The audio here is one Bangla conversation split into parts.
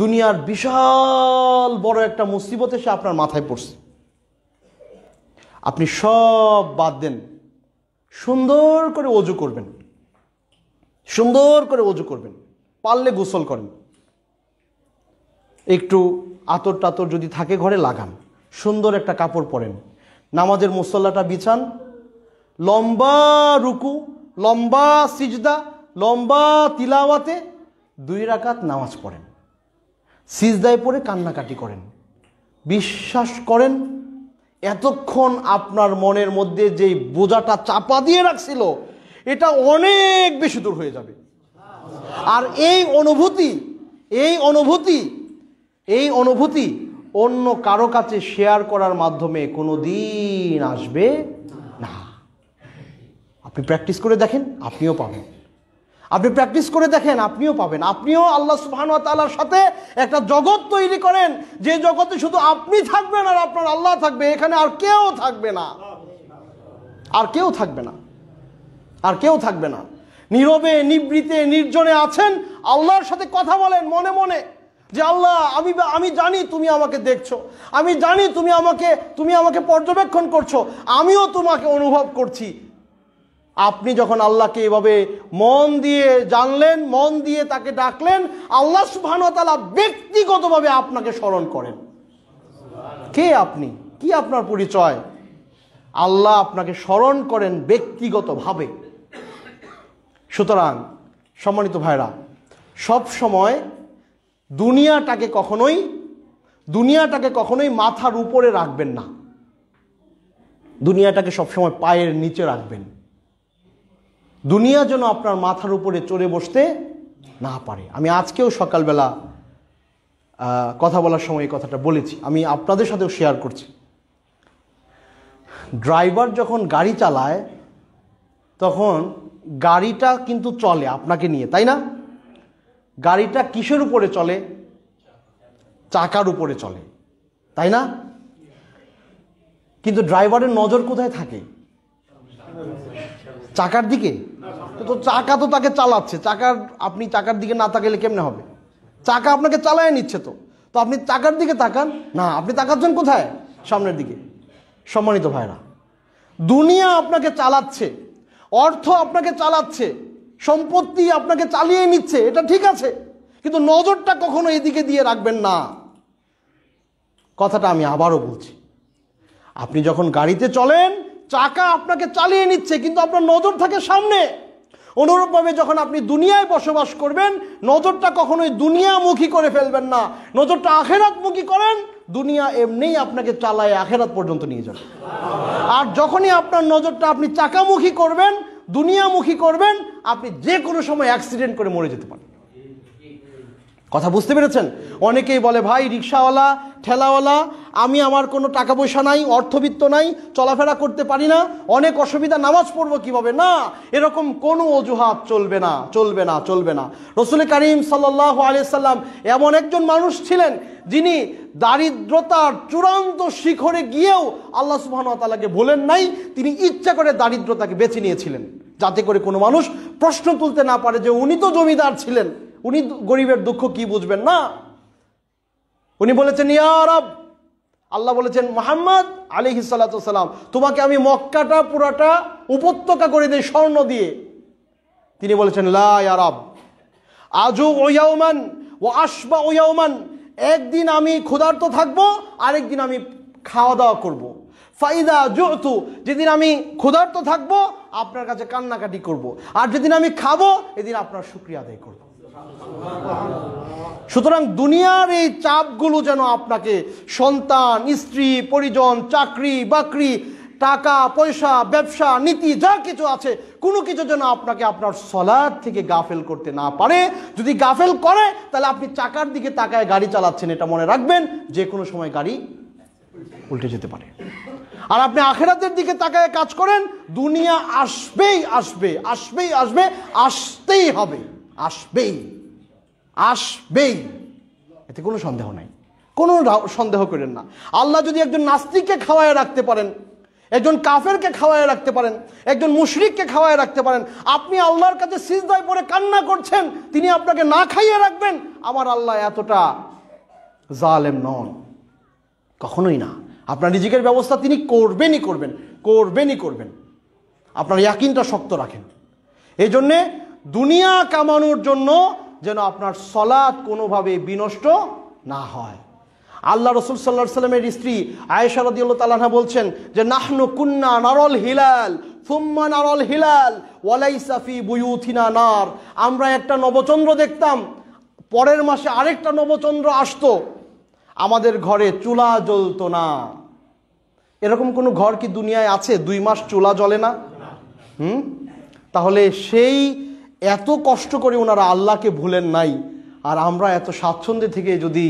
দুনিয়ার বিশাল বড় একটা মুসিবত এসে আপনার মাথায় পড়ছে আপনি সব বাদ দেন সুন্দর করে অজু করবেন সুন্দর করে অজু করবেন পারলে গোসল করেন একটু আতর টাতর যদি থাকে ঘরে লাগান সুন্দর একটা কাপড় পরেন নামাজের মুসল্লাটা বিছান লম্বা রুকু লম্বা সিজদা লম্বা তিলাওয়াতে দুই রাকাত নামাজ পড়েন সিজদায় পড়ে কান্নাকাটি করেন বিশ্বাস করেন এতক্ষণ আপনার মনের মধ্যে যেই বোঝাটা চাপা দিয়ে রাখছিল এটা অনেক বেশি দূর হয়ে যাবে আর এই অনুভূতি এই অনুভূতি এই অনুভূতি অন্য কারো কাছে শেয়ার করার মাধ্যমে কোনো দিন আসবে না আপনি প্র্যাকটিস করে দেখেন আপনিও পাবেন আপনি প্র্যাকটিস করে দেখেন আপনিও পাবেন আপনিও আল্লাহ সুবাহানুয়া সাথে একটা জগৎ তৈরি করেন যে জগতে শুধু আপনি থাকবেন আর আপনার আল্লাহ থাকবে এখানে আর কেউ থাকবে না আর কেউ থাকবে না আর কেউ থাকবে না নীরবে নিবৃতে নির্জনে আছেন আল্লাহর সাথে কথা বলেন মনে মনে যে আল্লাহ আমি আমি জানি তুমি আমাকে দেখছো আমি জানি তুমি আমাকে তুমি আমাকে পর্যবেক্ষণ করছো আমিও তোমাকে অনুভব করছি আপনি যখন আল্লাহকে এভাবে মন দিয়ে জানলেন মন দিয়ে তাকে ডাকলেন আল্লাহ সুবাহতালা ব্যক্তিগতভাবে আপনাকে স্মরণ করেন কে আপনি কি আপনার পরিচয় আল্লাহ আপনাকে স্মরণ করেন ব্যক্তিগতভাবে সুতরাং সম্মানিত ভাইরা সব সময় দুনিয়াটাকে কখনোই দুনিয়াটাকে কখনোই মাথার উপরে রাখবেন না দুনিয়াটাকে সবসময় পায়ের নিচে রাখবেন দুনিয়া যেন আপনার মাথার উপরে চড়ে বসতে না পারে আমি আজকেও সকালবেলা কথা বলার সময় এই কথাটা বলেছি আমি আপনাদের সাথেও শেয়ার করছি ড্রাইভার যখন গাড়ি চালায় তখন গাড়িটা কিন্তু চলে আপনাকে নিয়ে তাই না গাড়িটা কিসের উপরে চলে চাকার উপরে চলে তাই না কিন্তু ড্রাইভারের নজর কোথায় থাকে চাকার দিকে তো চাকা তো তাকে চালাচ্ছে চাকার আপনি চাকার দিকে না তাকালে কেমনে হবে চাকা আপনাকে চালায় নিচ্ছে তো তো আপনি চাকার দিকে তাকান না আপনি তাকাচ্ছেন কোথায় সামনের দিকে সম্মানিত ভাইরা দুনিয়া আপনাকে চালাচ্ছে অর্থ আপনাকে চালাচ্ছে সম্পত্তি আপনাকে চালিয়ে নিচ্ছে এটা ঠিক আছে কিন্তু নজরটা কখনো এদিকে দিয়ে রাখবেন না কথাটা আমি আবারও বলছি আপনি যখন গাড়িতে চলেন চাকা আপনাকে চালিয়ে নিচ্ছে কিন্তু আপনার নজর থাকে সামনে অনুরূপভাবে যখন আপনি দুনিয়ায় বসবাস করবেন নজরটা কখনোই দুনিয়ামুখী করে ফেলবেন না নজরটা আখেরাতমুখী করেন দুনিয়া এমনিই আপনাকে চালায় আখেরাত পর্যন্ত নিয়ে যাবে আর যখনই আপনার নজরটা আপনি চাকামুখী করবেন দুনিয়ামুখী করবেন আপনি যে কোনো সময় অ্যাক্সিডেন্ট করে মরে যেতে পারেন কথা বুঝতে পেরেছেন অনেকেই বলে ভাই রিক্সাওয়ালা ঠেলাওয়ালা আমি আমার কোনো টাকা পয়সা নাই অর্থবিত্ত নাই চলাফেরা করতে পারি না অনেক অসুবিধা নামাজ পড়বো কিভাবে না এরকম কোনো অজুহাত চলবে না চলবে না চলবে না রসুল করিম সাল্লাহ আলিয়াল্লাম এমন একজন মানুষ ছিলেন যিনি দারিদ্রতার চূড়ান্ত শিখরে গিয়েও আল্লাহ সুবাহতালাকে বলেন নাই তিনি ইচ্ছা করে দারিদ্রতাকে বেছে নিয়েছিলেন যাতে করে কোনো মানুষ প্রশ্ন তুলতে না পারে যে উনি তো জমিদার ছিলেন উনি গরিবের দুঃখ কি বুঝবেন না উনি বলেছেন ইয়ারব আল্লাহ বলেছেন মোহাম্মদ আলী সাল্লাম তোমাকে আমি মক্কাটা পুরাটা উপত্যকা করে দিই স্বর্ণ দিয়ে তিনি বলেছেন লা আরব আজু ওয়াউমান ও আসবা ওয়াউমান একদিন আমি ক্ষুধার্ত থাকবো আরেকদিন আমি খাওয়া দাওয়া করব। ফাইদা যেহেতু যেদিন আমি ক্ষুধার্ত থাকবো আপনার কাছে কান্নাকাটি করব। আর যেদিন আমি খাবো এদিন আপনার শুক্রিয়া আদায় করব। সুতরাং দুনিয়ার এই চাপগুলো যেন আপনাকে সন্তান স্ত্রী পরিজন চাকরি বাকরি টাকা পয়সা ব্যবসা নীতি যা কিছু আছে কোনো কিছু যেন আপনাকে আপনার সলার থেকে গাফেল করতে না পারে যদি গাফেল করে তাহলে আপনি চাকার দিকে তাকায় গাড়ি চালাচ্ছেন এটা মনে রাখবেন যে কোনো সময় গাড়ি উল্টে যেতে পারে আর আপনি আখেরাতের দিকে তাকায় কাজ করেন দুনিয়া আসবেই আসবে আসবেই আসবে আসতেই হবে আসবেই আসবেই এতে কোনো সন্দেহ নাই কোনো সন্দেহ করেন না আল্লাহ যদি একজন নাস্তিককে খাওয়ায় রাখতে পারেন একজন কাফেরকে খাওয়ায় রাখতে পারেন একজন মুশরিককে খাওয়ায় রাখতে পারেন আপনি আল্লাহর কাছে সিজদায় পরে কান্না করছেন তিনি আপনাকে না খাইয়ে রাখবেন আমার আল্লাহ এতটা জালেম নন কখনোই না আপনার নিজেকের ব্যবস্থা তিনি করবেনই করবেন করবেনই করবেন আপনার ইয়াকিনটা শক্ত রাখেন এই জন্যে দুনিয়া কামানোর জন্য যেন আপনার সলাদ কোনোভাবে বিনষ্ট না হয় আল্লাহ রসুল সাল্লা সাল্লামের স্ত্রী আয়েশা রদিউল্লা তালাহা বলছেন যে নাহনু কুন্না নারল হিলাল ফুম্মা নারল হিলাল ওয়ালাই সাফি বুয়ুথিনা নার আমরা একটা নবচন্দ্র দেখতাম পরের মাসে আরেকটা নবচন্দ্র আসতো আমাদের ঘরে চুলা জ্বলতো না এরকম কোনো ঘর কি দুনিয়ায় আছে দুই মাস চুলা জ্বলে না হুম তাহলে সেই এত কষ্ট করে ওনারা আল্লাহকে ভুলেন নাই আর আমরা এত স্বাচ্ছন্দ্যে থেকে যদি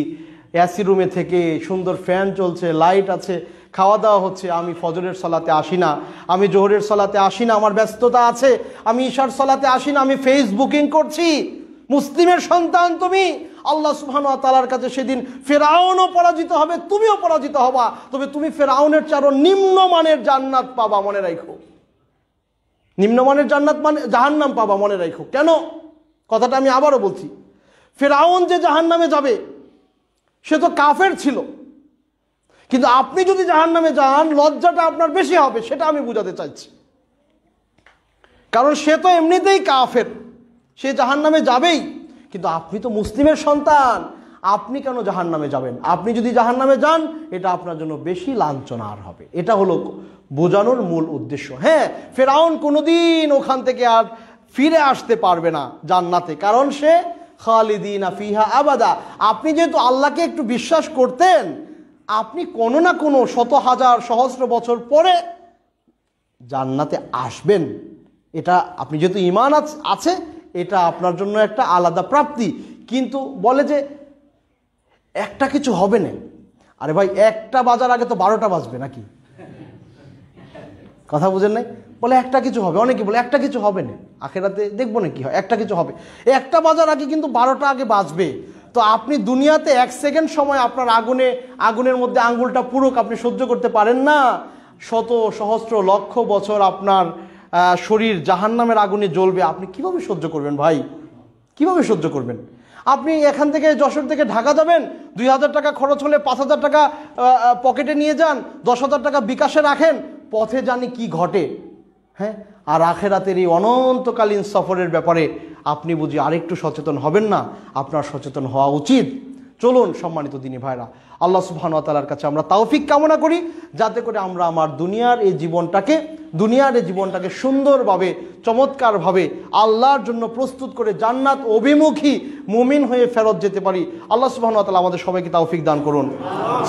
এসি রুমে থেকে সুন্দর ফ্যান চলছে লাইট আছে খাওয়া দাওয়া হচ্ছে আমি ফজরের সলাতে আসি না আমি জোহরের সলাতে আসি না আমার ব্যস্ততা আছে আমি ঈশার সলাতে আসি না আমি ফেসবুকিং করছি মুসলিমের সন্তান তুমি আল্লাহ সুহান তালার কাছে সেদিন ফেরাউনও পরাজিত হবে তুমিও পরাজিত হবা তবে তুমি ফেরাউনের চারো নিম্নমানের জান্নাত পাবা মনে রাখো নিম্নমানের জান্নাত মানে জাহান্নাম পাবা মনে রাখো কেন কথাটা আমি আবারও বলছি ফেরাউন যে জাহান্নামে যাবে সে তো কাফের ছিল কিন্তু আপনি যদি জাহান্নামে যান লজ্জাটা আপনার বেশি হবে সেটা আমি বুঝাতে চাইছি কারণ সে তো এমনিতেই কাফের সে জাহান্নামে যাবেই কিন্তু আপনি তো মুসলিমের সন্তান আপনি কেন জাহান নামে যাবেন আপনি যদি জাহান নামে যান এটা আপনার জন্য বেশি লাঞ্ছনার হবে এটা হলো বোঝানোর মূল উদ্দেশ্য হ্যাঁ ফেরাউন কোনোদিন ওখান থেকে আর ফিরে আসতে পারবে না জান্নাতে কারণ সে খালিদিন আফিহা আবাদা আপনি যেহেতু আল্লাহকে একটু বিশ্বাস করতেন আপনি কোনো না কোনো শত হাজার সহস্র বছর পরে জান্নাতে আসবেন এটা আপনি যেহেতু ইমান আছে এটা আপনার জন্য একটা আলাদা প্রাপ্তি কিন্তু বলে যে একটা কিছু হবে না আরে ভাই একটা বাজার আগে তো বারোটা বাজবে নাকি কথা বুঝেন নাই বলে একটা কিছু হবে অনেকে বলে একটা কিছু হবে না আখেরাতে দেখবো না কি হয় একটা কিছু হবে একটা বাজার আগে কিন্তু বারোটা আগে বাজবে তো আপনি দুনিয়াতে এক সেকেন্ড সময় আপনার আগুনে আগুনের মধ্যে আঙ্গুলটা পুরো আপনি সহ্য করতে পারেন না শত সহস্র লক্ষ বছর আপনার শরীর জাহান্নামের আগুনে জ্বলবে আপনি কিভাবে সহ্য করবেন ভাই কিভাবে সহ্য করবেন আপনি এখান থেকে যশোর থেকে ঢাকা যাবেন দুই হাজার টাকা খরচ হলে পাঁচ হাজার টাকা পকেটে নিয়ে যান দশ হাজার টাকা বিকাশে রাখেন পথে জানি কি ঘটে হ্যাঁ আর আখেরাতের এই অনন্তকালীন সফরের ব্যাপারে আপনি বুঝি আরেকটু সচেতন হবেন না আপনার সচেতন হওয়া উচিত চলুন সম্মানিত দিনী ভাইরা আল্লাহ সুবাহন তালার কাছে আমরা তাওফিক কামনা করি যাতে করে আমরা আমার দুনিয়ার এই জীবনটাকে দুনিয়ার জীবনটাকে সুন্দরভাবে চমৎকারভাবে আল্লাহর জন্য প্রস্তুত করে জান্নাত অভিমুখী মুমিন হয়ে ফেরত যেতে পারি আল্লাহ সুবাহতালা আমাদের সবাইকে তাওফিক দান করুন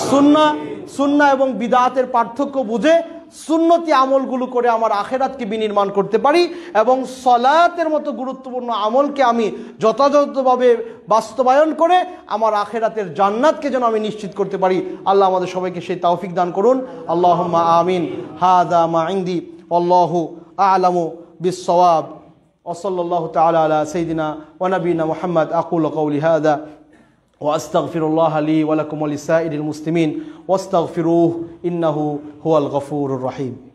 সুন্না সুন্না এবং বিদাতের পার্থক্য বুঝে সুন্নতি আমলগুলো করে আমার আখেরাতকে বিনির্মাণ করতে পারি এবং সলায়াতের মতো গুরুত্বপূর্ণ আমলকে আমি যথাযথভাবে বাস্তবায়ন করে আমার আখেরাতের জান্নাতকে যেন আমি নিশ্চিত করতে পারি আল্লাহ আমাদের সবাইকে সেই তাওফিক দান করুন আল্লাহ আমিন হাদা মাইন্দি অল্লাহ আলামু বিসওয়াব ওসল্লাহ তালা تعالى على سيدنا ونبينا محمد أقول قولي وأستغفر الله لي ولكم ولسائر المسلمين واستغفروه إنه هو الغفور الرحيم